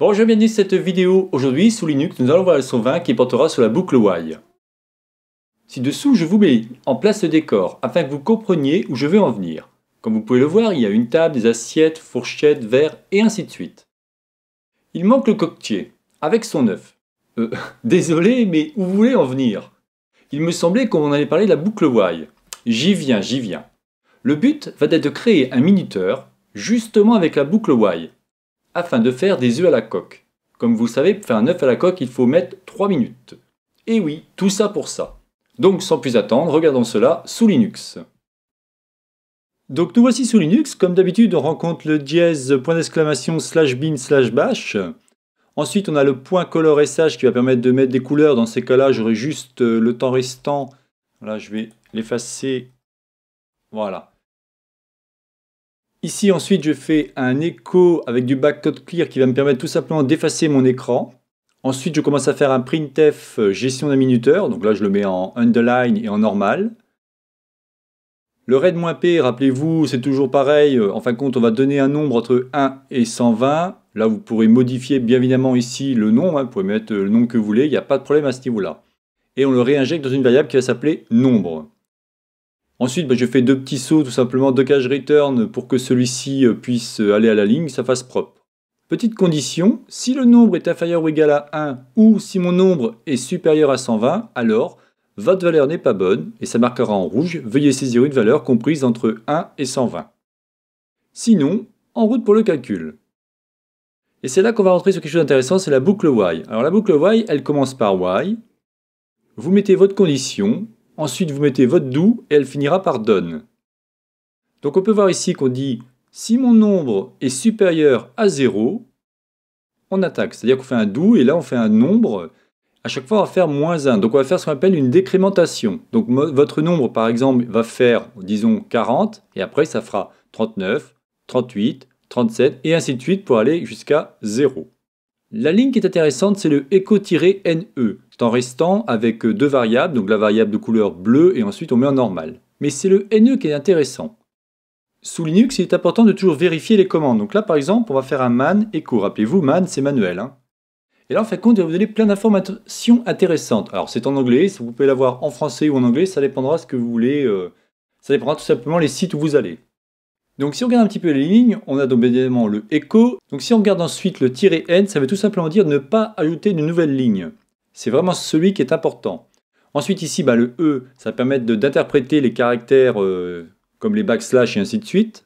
Bonjour, bienvenue dans cette vidéo. Aujourd'hui, sous Linux, nous allons voir le son 20 qui portera sur la boucle while. Ci-dessous, je vous mets en place le décor afin que vous compreniez où je veux en venir. Comme vous pouvez le voir, il y a une table, des assiettes, fourchettes, verres et ainsi de suite. Il manque le coquetier, avec son œuf. Euh, désolé, mais où vous voulez en venir Il me semblait qu'on allait parler de la boucle while. J'y viens, j'y viens. Le but va être de créer un minuteur, justement avec la boucle while afin de faire des œufs à la coque. Comme vous savez, pour faire un œuf à la coque, il faut mettre 3 minutes. Et oui, tout ça pour ça. Donc sans plus attendre, regardons cela sous Linux. Donc nous voici sous Linux, comme d'habitude on rencontre le dièse point d'exclamation slash bin slash bash. Ensuite on a le point color SH qui va permettre de mettre des couleurs, dans ces cas-là j'aurai juste euh, le temps restant. Là je vais l'effacer, voilà. Ici, ensuite, je fais un écho avec du backcode clear qui va me permettre tout simplement d'effacer mon écran. Ensuite, je commence à faire un printf euh, gestion d'un minuteur. Donc là, je le mets en underline et en normal. Le red p rappelez-vous, c'est toujours pareil. Euh, en fin de compte, on va donner un nombre entre 1 et 120. Là, vous pourrez modifier bien évidemment ici le nom. Hein. Vous pouvez mettre euh, le nom que vous voulez. Il n'y a pas de problème à ce niveau-là. Et on le réinjecte dans une variable qui va s'appeler nombre. Ensuite, bah, je fais deux petits sauts, tout simplement, deux cages return pour que celui-ci euh, puisse euh, aller à la ligne, ça fasse propre. Petite condition, si le nombre est inférieur ou égal à 1 ou si mon nombre est supérieur à 120, alors votre valeur n'est pas bonne et ça marquera en rouge veuillez saisir une valeur comprise entre 1 et 120. Sinon, en route pour le calcul. Et c'est là qu'on va rentrer sur quelque chose d'intéressant, c'est la boucle Y. Alors la boucle Y, elle commence par Y. Vous mettez votre condition, Ensuite, vous mettez votre doux et elle finira par donne. Donc on peut voir ici qu'on dit si mon nombre est supérieur à 0, on attaque. C'est-à-dire qu'on fait un doux et là on fait un nombre. À chaque fois, on va faire moins 1. Donc on va faire ce qu'on appelle une décrémentation. Donc votre nombre, par exemple, va faire, disons, 40 et après ça fera 39, 38, 37 et ainsi de suite pour aller jusqu'à 0. La ligne qui est intéressante, c'est le écho-ne en restant avec deux variables, donc la variable de couleur bleue et ensuite on met en normal. Mais c'est le NE qui est intéressant. Sous Linux, il est important de toujours vérifier les commandes. Donc là, par exemple, on va faire un man echo. Rappelez-vous, man, c'est manuel. Hein. Et là, en fait compte, vous avez plein d'informations intéressantes. Alors, c'est en anglais, vous pouvez l'avoir en français ou en anglais, ça dépendra ce que vous voulez. Euh, ça dépendra tout simplement les sites où vous allez. Donc, si on regarde un petit peu les lignes, on a donc évidemment le echo. Donc, si on regarde ensuite le "-n", ça veut tout simplement dire ne pas ajouter de nouvelles lignes. C'est vraiment celui qui est important. Ensuite ici, bah, le E, ça permet d'interpréter les caractères euh, comme les backslash et ainsi de suite.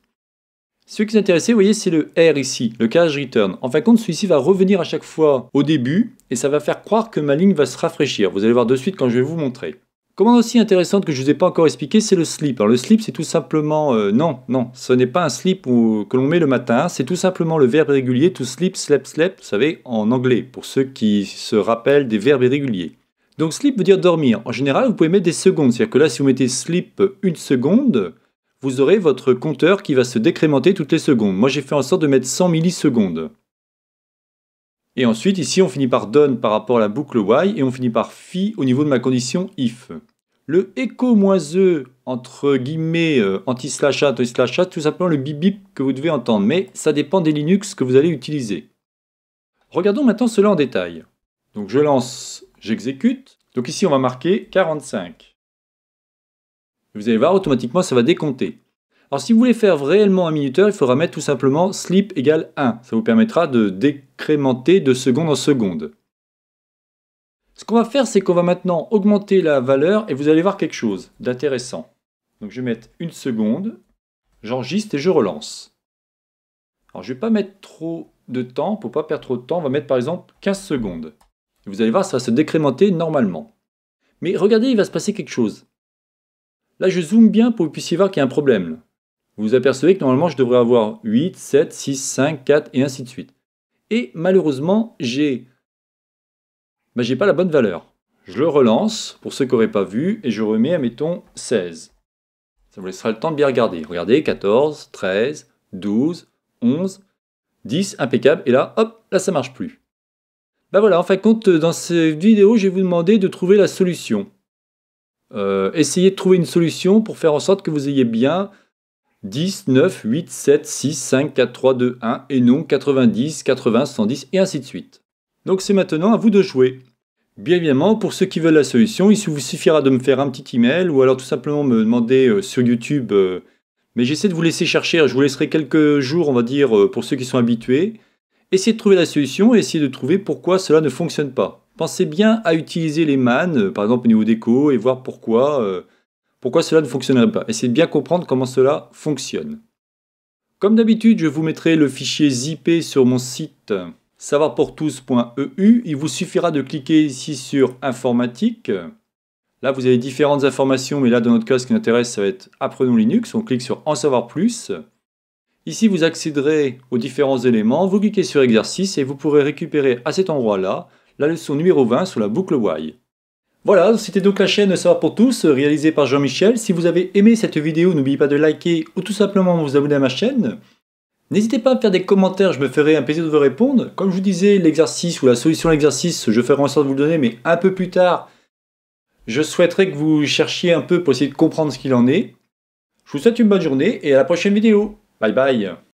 Ce qui est intéressé, vous voyez, c'est le R ici, le cache return. En fin de compte, celui-ci va revenir à chaque fois au début et ça va faire croire que ma ligne va se rafraîchir. Vous allez voir de suite quand je vais vous montrer. Commande aussi intéressante que je ne vous ai pas encore expliqué, c'est le slip. Alors le slip, c'est tout simplement... Euh, non, non, ce n'est pas un slip que l'on met le matin, c'est tout simplement le verbe régulier to sleep, sleep, sleep, vous savez, en anglais, pour ceux qui se rappellent des verbes irréguliers. Donc sleep veut dire dormir. En général, vous pouvez mettre des secondes, c'est-à-dire que là, si vous mettez sleep une seconde, vous aurez votre compteur qui va se décrémenter toutes les secondes. Moi, j'ai fait en sorte de mettre 100 millisecondes. Et ensuite, ici, on finit par done par rapport à la boucle y » et on finit par phi au niveau de ma condition if. Le écho moiseux entre guillemets euh, anti-slash a, anti-slash tout simplement le bip bip que vous devez entendre, mais ça dépend des Linux que vous allez utiliser. Regardons maintenant cela en détail. Donc je lance, j'exécute. Donc ici, on va marquer 45. Vous allez voir, automatiquement, ça va décompter. Alors si vous voulez faire réellement un minuteur, il faudra mettre tout simplement slip égale 1. Ça vous permettra de décrémenter de seconde en seconde. Ce qu'on va faire, c'est qu'on va maintenant augmenter la valeur et vous allez voir quelque chose d'intéressant. Donc je vais mettre une seconde, j'enregistre et je relance. Alors je ne vais pas mettre trop de temps, pour ne pas perdre trop de temps, on va mettre par exemple 15 secondes. Et vous allez voir, ça va se décrémenter normalement. Mais regardez, il va se passer quelque chose. Là, je zoome bien pour que vous puissiez voir qu'il y a un problème. Vous vous apercevez que normalement je devrais avoir 8, 7, 6, 5, 4 et ainsi de suite. Et malheureusement, bah, j'ai pas la bonne valeur. Je le relance pour ceux qui n'auraient pas vu et je remets, admettons, 16. Ça vous laissera le temps de bien regarder. Regardez, 14, 13, 12, 11, 10, impeccable. Et là, hop, là ça ne marche plus. Ben voilà, en fin de compte, dans cette vidéo, je vais vous demander de trouver la solution. Euh, essayez de trouver une solution pour faire en sorte que vous ayez bien 10, 9, 8, 7, 6, 5, 4, 3, 2, 1 et non 90, 80, 110 et ainsi de suite. Donc c'est maintenant à vous de jouer. Bien évidemment, pour ceux qui veulent la solution, il vous suffira de me faire un petit email ou alors tout simplement me demander euh, sur YouTube. Euh, mais j'essaie de vous laisser chercher, hein. je vous laisserai quelques jours, on va dire, euh, pour ceux qui sont habitués. Essayez de trouver la solution et essayez de trouver pourquoi cela ne fonctionne pas. Pensez bien à utiliser les manes, par exemple au niveau déco, et voir pourquoi pourquoi cela ne fonctionnerait pas. Essayez de bien comprendre comment cela fonctionne. Comme d'habitude, je vous mettrai le fichier zip sur mon site savoirpourtous.eu. Il vous suffira de cliquer ici sur informatique. Là, vous avez différentes informations, mais là, dans notre cas, ce qui nous intéresse, ça va être Apprenons Linux. On clique sur En savoir plus. Ici, vous accéderez aux différents éléments, vous cliquez sur Exercice et vous pourrez récupérer à cet endroit-là la leçon numéro 20 sur la boucle Y. Voilà, c'était donc la chaîne Savoir pour tous, réalisée par Jean-Michel. Si vous avez aimé cette vidéo, n'oubliez pas de liker ou tout simplement vous abonner à ma chaîne. N'hésitez pas à me faire des commentaires, je me ferai un plaisir de vous répondre. Comme je vous disais, l'exercice ou la solution à l'exercice, je ferai en sorte de vous le donner, mais un peu plus tard. Je souhaiterais que vous cherchiez un peu pour essayer de comprendre ce qu'il en est. Je vous souhaite une bonne journée et à la prochaine vidéo. Bye bye